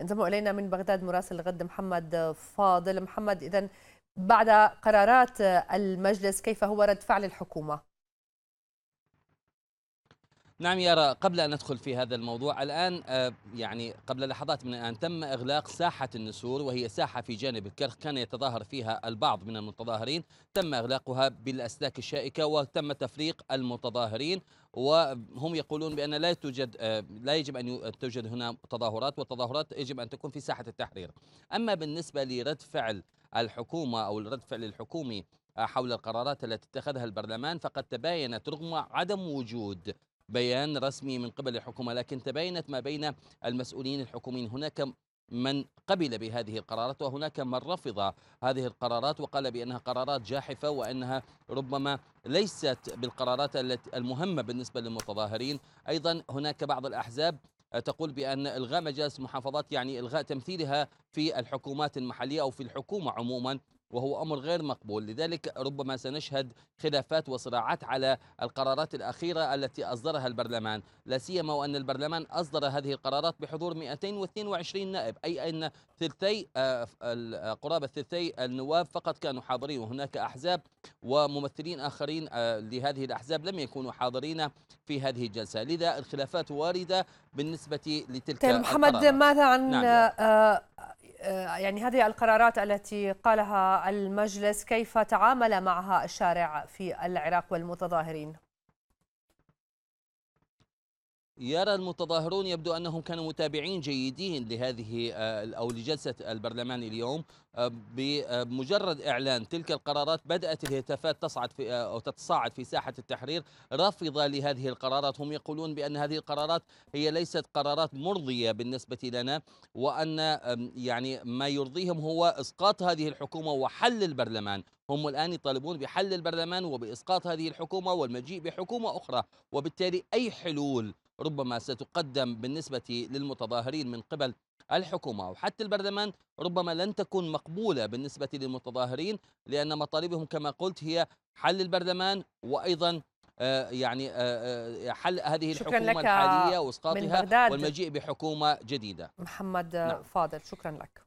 انضم الينا من بغداد مراسل الغد محمد فاضل محمد اذا بعد قرارات المجلس كيف هو رد فعل الحكومه نعم يارا قبل أن ندخل في هذا الموضوع الآن آه، يعني قبل لحظات من الآن تم إغلاق ساحة النسور وهي ساحة في جانب الكرخ كان يتظاهر فيها البعض من المتظاهرين تم إغلاقها بالأسلاك الشائكة وتم تفريق المتظاهرين وهم يقولون بأن لا توجد آه، لا يجب أن توجد هنا تظاهرات والتظاهرات يجب أن تكون في ساحة التحرير أما بالنسبة لرد فعل الحكومة أو رد فعل الحكومي حول القرارات التي اتخذها البرلمان فقد تباينت رغم عدم وجود بيان رسمي من قبل الحكومة لكن تباينت ما بين المسؤولين الحكوميين هناك من قبل بهذه القرارات وهناك من رفض هذه القرارات وقال بانها قرارات جاحفه وانها ربما ليست بالقرارات التي المهمه بالنسبه للمتظاهرين، ايضا هناك بعض الاحزاب تقول بان الغاء مجالس المحافظات يعني الغاء تمثيلها في الحكومات المحليه او في الحكومه عموما وهو أمر غير مقبول لذلك ربما سنشهد خلافات وصراعات على القرارات الأخيرة التي أصدرها البرلمان لا سيما وأن البرلمان أصدر هذه القرارات بحضور 222 نائب أي أن ثلثي آه، آه، قرابة ثلثي النواب فقط كانوا حاضرين وهناك أحزاب وممثلين آخرين آه، لهذه الأحزاب لم يكونوا حاضرين في هذه الجلسة لذا الخلافات واردة بالنسبة لتلك طيب، محمد ماذا عن نعم. آه، يعني هذه القرارات التي قالها المجلس كيف تعامل معها الشارع في العراق والمتظاهرين يرى المتظاهرون يبدو أنهم كانوا متابعين جيدين لهذه آه، أو لجلسة البرلمان اليوم آه، بمجرد إعلان تلك القرارات بدأت الهتافات تصعد في آه، أو تتصاعد في ساحة التحرير رافضة لهذه القرارات هم يقولون بأن هذه القرارات هي ليست قرارات مرضية بالنسبة لنا وأن يعني ما يرضيهم هو إسقاط هذه الحكومة وحل البرلمان هم الآن يطالبون بحل البرلمان وبإسقاط هذه الحكومة والمجيء بحكومة أخرى وبالتالي أي حلول ربما ستقدم بالنسبة للمتظاهرين من قبل الحكومة أو حتى البرلمان ربما لن تكون مقبولة بالنسبة للمتظاهرين لأن مطالبهم كما قلت هي حل البرلمان وأيضا آه، يعني آه، آه، حل هذه الحكومة الحالية وإسقاطها والمجيء بحكومة جديدة محمد نعم. فاضل شكرا لك